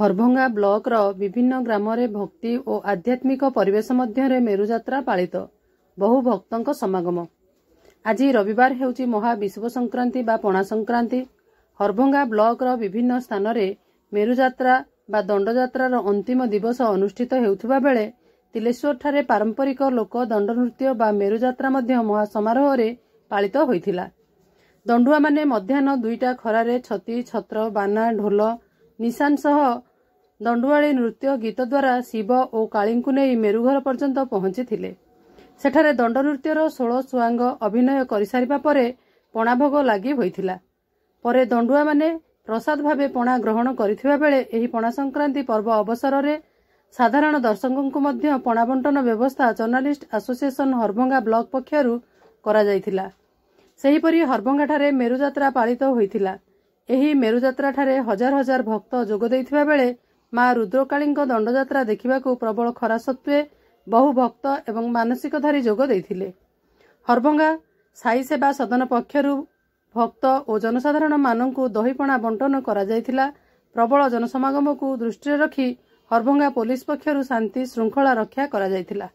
ହରଭଙ୍ଗା ବ୍ଲକର ବିଭିନ୍ନ ଗ୍ରାମରେ ଭକ୍ତି ଓ ଆଧ୍ୟାତ୍ମିକ ପରିବେଶ ମଧ୍ୟରେ ମେରୁଯାତ୍ରା ପାଳିତ ବହୁ ଭକ୍ତଙ୍କ ସମାଗମ ଆଜି ରବିବାର ହେଉଛି ମହା ସଂକ୍ରାନ୍ତି ବା ପଣା ସଂକ୍ରାନ୍ତି ହରଭଙ୍ଗା ବ୍ଲକର ବିଭିନ୍ନ ସ୍ଥାନରେ ମେରୁଯାତ୍ରା ବା ଦଣ୍ଡଯାତ୍ରାର ଅନ୍ତିମ ଦିବସ ଅନୁଷ୍ଠିତ ହେଉଥିବା ବେଳେ ତିଲେଶ୍ୱରଠାରେ ପାରମ୍ପରିକ ଲୋକ ଦଣ୍ଡ ନୃତ୍ୟ ବା ମେରୁଯାତ୍ରା ମଧ୍ୟ ମହା ସମାରୋହରେ ପାଳିତ ହୋଇଥିଲା ଦଣ୍ଡୁଆମାନେ ମଧ୍ୟାହ୍ନ ଦୁଇଟା ଖରାରେ ଛତି ଛତ୍ର ବାନା ଢୋଲ ନିଶାନ ସହ ଦଣ୍ଡୁଆଳି ନୃତ୍ୟ ଗୀତ ଦ୍ୱାରା ଶିବ ଓ କାଳୀଙ୍କୁ ନେଇ ମେରୁଘର ପର୍ଯ୍ୟନ୍ତ ପହଞ୍ଚିଥିଲେ ସେଠାରେ ଦଣ୍ଡ ନୃତ୍ୟର ଷୋଳ ସୁଆଙ୍ଗ ଅଭିନୟ କରିସାରିବା ପରେ ପଣାଭୋଗ ଲାଗି ହୋଇଥିଲା ପରେ ଦଣ୍ଡୁଆମାନେ ପ୍ରସାଦ ଭାବେ ପଣା ଗ୍ରହଣ କରିଥିବା ବେଳେ ଏହି ପଣା ସଂକ୍ରାନ୍ତି ପର୍ବ ଅବସରରେ ସାଧାରଣ ଦର୍ଶକଙ୍କୁ ମଧ୍ୟ ପଣା ବଣ୍ଟନ ବ୍ୟବସ୍ଥା ଜର୍ଣ୍ଣାଲିଷ୍ଟ ଆସୋସିଏସନ୍ ହରଭଙ୍ଗା ବ୍ଲକ୍ ପକ୍ଷରୁ କରାଯାଇଥିଲା ସେହିପରି ହରଭଙ୍ଗାଠାରେ ମେରୁଯାତ୍ରା ପାଳିତ ହୋଇଥିଲା ଏହି ମେରୁଯାତ୍ରାଠାରେ ହଜାର ହଜାର ଭକ୍ତ ଯୋଗ ଦେଇଥିବା ବେଳେ ମା ରୁଦ୍ରକାଳୀଙ୍କ ଦଣ୍ଡଯାତ୍ରା ଦେଖିବାକୁ ପ୍ରବଳ ଖରା ସତ୍ତ୍ୱେ ବହୁ ଭକ୍ତ ଏବଂ ମାନସିକଧାରୀ ଯୋଗ ଦେଇଥିଲେ ହରଭଙ୍ଗା ସାଇ ସେବା ସଦନ ପକ୍ଷରୁ ଭକ୍ତ ଓ ଜନସାଧାରଣମାନଙ୍କୁ ଦହିପଣା ବଣ୍ଟନ କରାଯାଇଥିଲା ପ୍ରବଳ ଜନସମାଗମକୁ ଦୃଷ୍ଟିରେ ରଖି ହରଭଙ୍ଗା ପୋଲିସ ପକ୍ଷରୁ ଶାନ୍ତି ଶୃଙ୍ଖଳା ରକ୍ଷା କରାଯାଇଥିଲା